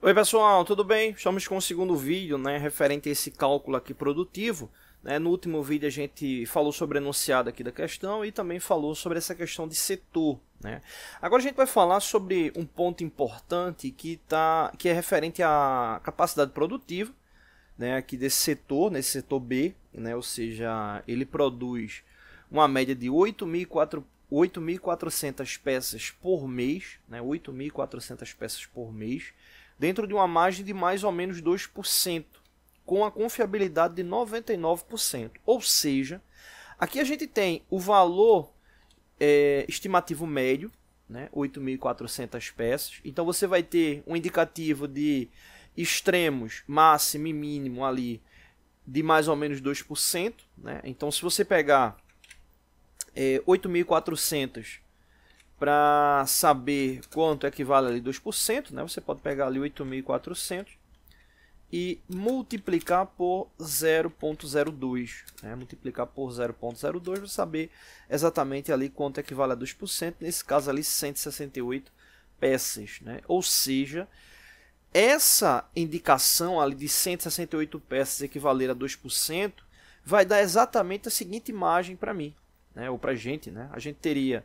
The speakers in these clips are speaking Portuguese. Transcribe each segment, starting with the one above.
Oi pessoal, tudo bem? Estamos com o segundo vídeo né, referente a esse cálculo aqui produtivo. Né? No último vídeo a gente falou sobre o enunciado aqui da questão e também falou sobre essa questão de setor. Né? Agora a gente vai falar sobre um ponto importante que, tá, que é referente à capacidade produtiva né, aqui desse setor, nesse setor B, né? ou seja, ele produz uma média de 8.400 peças por mês, né? 8.400 peças por mês, dentro de uma margem de mais ou menos 2%, com a confiabilidade de 99%. Ou seja, aqui a gente tem o valor é, estimativo médio, né, 8.400 peças. Então você vai ter um indicativo de extremos máximo e mínimo ali de mais ou menos 2%. Né? Então se você pegar é, 8.400 para saber quanto equivale ali 2%, né? Você pode pegar ali 8.400 e multiplicar por 0.02, né? Multiplicar por 0.02 para saber exatamente ali quanto equivale a 2%, nesse caso ali 168 peças, né? Ou seja, essa indicação ali de 168 peças equivaler a 2% vai dar exatamente a seguinte imagem para mim, né? Ou para gente, né? A gente teria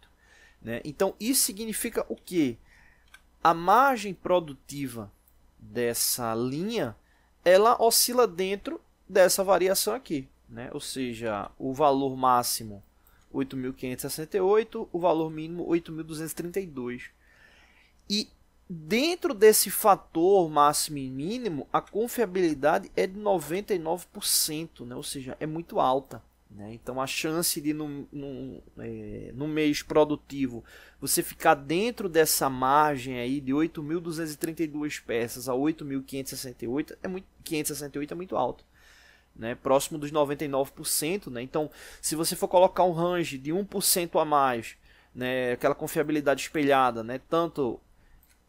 Né? Então isso significa o quê? A margem produtiva dessa linha ela oscila dentro dessa variação aqui, né? ou seja, o valor máximo 8.568, o valor mínimo 8.232. E dentro desse fator máximo e mínimo, a confiabilidade é de 99%, né? ou seja, é muito alta. Né? Então a chance de no, no, é, no mês produtivo você ficar dentro dessa margem aí de 8.232 peças a 8.568 é muito, 568 é muito alto. Né, próximo dos 99%. Né? Então, se você for colocar um range de 1% a mais, né, aquela confiabilidade espelhada, né? tanto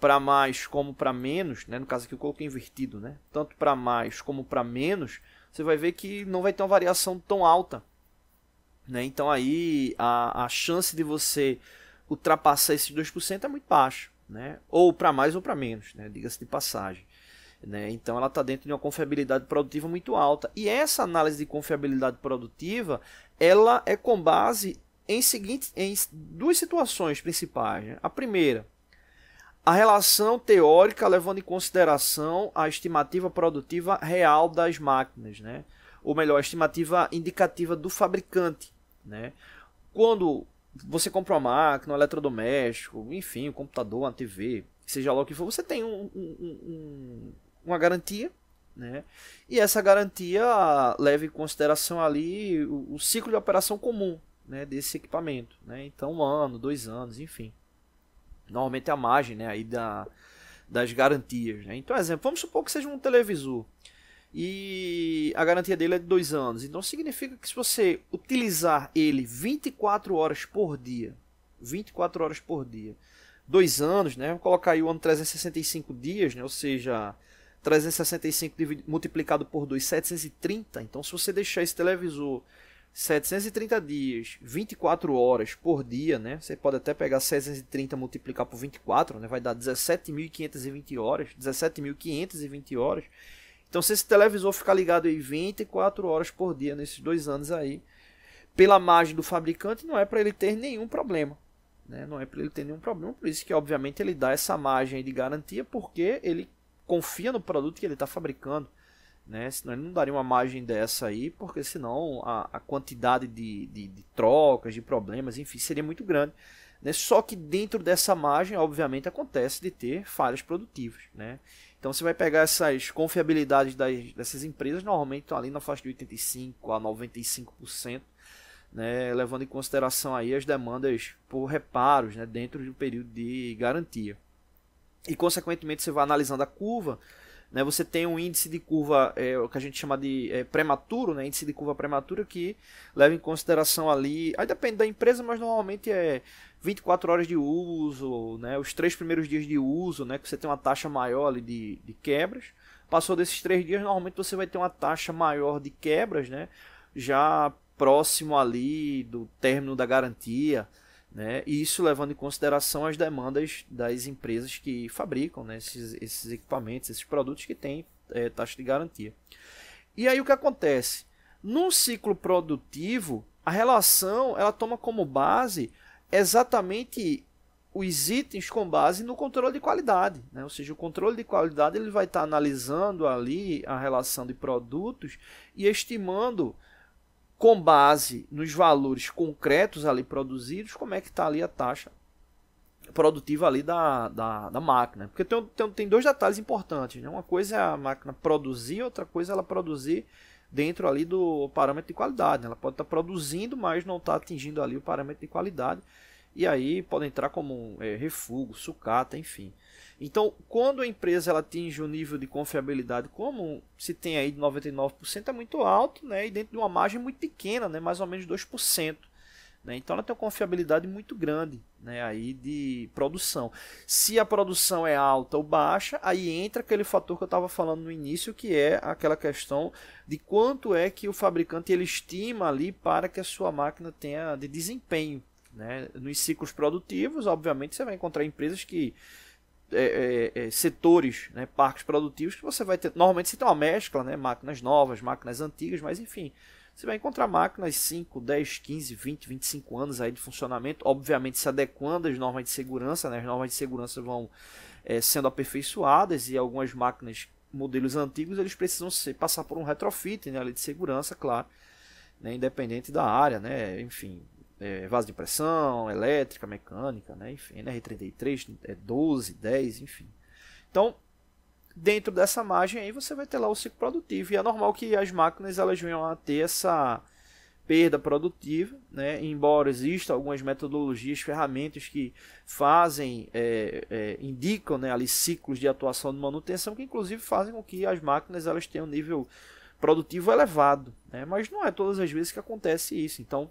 para mais como para menos, né? no caso aqui eu coloquei invertido, né? tanto para mais como para menos, você vai ver que não vai ter uma variação tão alta né? Então aí a, a chance de você ultrapassar esses 2% é muito baixa. Né? Ou para mais ou para menos, né? diga-se de passagem. Né? Então ela está dentro de uma confiabilidade produtiva muito alta. E essa análise de confiabilidade produtiva ela é com base em, seguinte, em duas situações principais. Né? A primeira, a relação teórica levando em consideração a estimativa produtiva real das máquinas, né? ou melhor, a estimativa indicativa do fabricante. Né? Quando você compra uma máquina, um eletrodoméstico, enfim, um computador, uma TV, seja lá o que for, você tem um, um, um, uma garantia, né? E essa garantia leva em consideração ali o, o ciclo de operação comum né, desse equipamento, né? Então, um ano, dois anos, enfim. Normalmente a margem né, aí da, das garantias. Né? Então, exemplo, vamos supor que seja um televisor e a garantia dele é de dois anos. Então significa que se você utilizar ele 24 horas por dia, 24 horas por dia, dois anos, né? Vou colocar aí o ano 365 dias, né? Ou seja, 365 dividido, multiplicado por 2, 730. Então se você deixar esse televisor 730 dias, 24 horas por dia, né? Você pode até pegar 730 multiplicar por 24, né? Vai dar 17.520 horas, 17.520 horas então, se esse televisor ficar ligado aí 24 horas por dia nesses dois anos aí, pela margem do fabricante, não é para ele ter nenhum problema. Né? Não é para ele ter nenhum problema. Por isso que, obviamente, ele dá essa margem de garantia, porque ele confia no produto que ele está fabricando. Né? Senão ele não daria uma margem dessa aí, porque senão a, a quantidade de, de, de trocas, de problemas, enfim, seria muito grande. Né? Só que dentro dessa margem, obviamente, acontece de ter falhas produtivas. Né? Então você vai pegar essas confiabilidades das, dessas empresas, normalmente estão ali na faixa de 85 a 95%, né, levando em consideração aí as demandas por reparos né, dentro do período de garantia. E consequentemente você vai analisando a curva né? Você tem um índice de curva, é, o que a gente chama de é, prematuro, né? índice de curva prematura, que leva em consideração ali, aí depende da empresa, mas normalmente é 24 horas de uso, né? os três primeiros dias de uso, né? que você tem uma taxa maior ali de, de quebras. Passou desses três dias, normalmente você vai ter uma taxa maior de quebras, né? já próximo ali do término da garantia. Né? E isso levando em consideração as demandas das empresas que fabricam né, esses, esses, equipamentos, esses produtos que têm é, taxa de garantia. E aí o que acontece? Num ciclo produtivo, a relação ela toma como base exatamente os itens com base no controle de qualidade, né? ou seja, o controle de qualidade ele vai estar analisando ali a relação de produtos e estimando com base nos valores concretos ali produzidos, como é que está ali a taxa produtiva ali da, da, da máquina. Porque tem, tem, tem, dois detalhes importantes. Né? Uma coisa é a máquina produzir, outra coisa é ela produzir dentro ali do parâmetro de qualidade. Né? Ela pode estar tá produzindo, mas não está atingindo ali o parâmetro de qualidade e aí podem entrar como é, refugo, sucata, enfim. Então, quando a empresa ela atinge um nível de confiabilidade como se tem aí de 99%, é muito alto, né? E dentro de uma margem muito pequena, né? Mais ou menos 2%. Né? Então, ela tem uma confiabilidade muito grande, né? Aí de produção. Se a produção é alta ou baixa, aí entra aquele fator que eu estava falando no início, que é aquela questão de quanto é que o fabricante ele estima ali para que a sua máquina tenha de desempenho, né? Nos ciclos produtivos, obviamente, você vai encontrar empresas que. É, é, é, setores, né? parques produtivos que você vai ter. Normalmente você tem uma mescla, né? máquinas novas, máquinas antigas, mas enfim. Você vai encontrar máquinas 5, 10, 15, 20, 25 anos aí de funcionamento, obviamente se adequando às normas de segurança, né? as normas de segurança vão é, sendo aperfeiçoadas e algumas máquinas, modelos antigos, eles precisam ser, passar por um retrofit né? de segurança, claro, né? independente da área, né? enfim, é, pressão elétrica, mecânica, né? enfim, NR33, né? é 12, 10, enfim. Então, dentro dessa margem aí você vai ter lá o ciclo produtivo. E é normal que as máquinas elas venham a ter essa perda produtiva, né? embora existam algumas metodologias, ferramentas que fazem, é, é, indicam né, ali ciclos de atuação de manutenção, que inclusive fazem com que as máquinas elas tenham um nível produtivo elevado. Né? Mas não é todas as vezes que acontece isso. Então,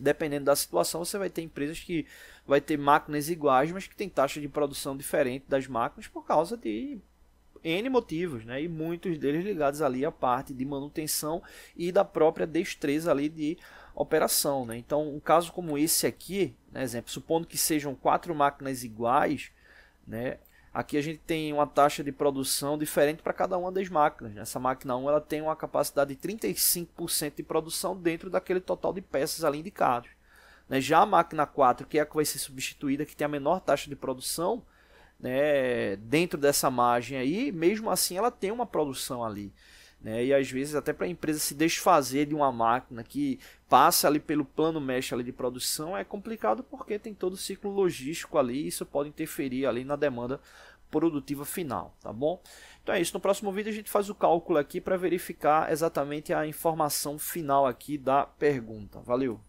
dependendo da situação, você vai ter empresas que vai ter máquinas iguais, mas que tem taxa de produção diferente das máquinas por causa de N motivos, né? E muitos deles ligados ali à parte de manutenção e da própria destreza ali de operação, né? Então, um caso como esse aqui, né, exemplo, supondo que sejam quatro máquinas iguais, né? Aqui a gente tem uma taxa de produção diferente para cada uma das máquinas. Né? Essa máquina 1 ela tem uma capacidade de 35% de produção dentro daquele total de peças ali indicados. Né? Já a máquina 4, que é a que vai ser substituída, que tem a menor taxa de produção, né, dentro dessa margem aí, mesmo assim ela tem uma produção ali. Né? E às vezes até para a empresa se desfazer de uma máquina que passa ali pelo plano mesh ali de produção é complicado porque tem todo o ciclo logístico ali e isso pode interferir ali na demanda produtiva final, tá bom? Então é isso, no próximo vídeo a gente faz o cálculo aqui para verificar exatamente a informação final aqui da pergunta. Valeu!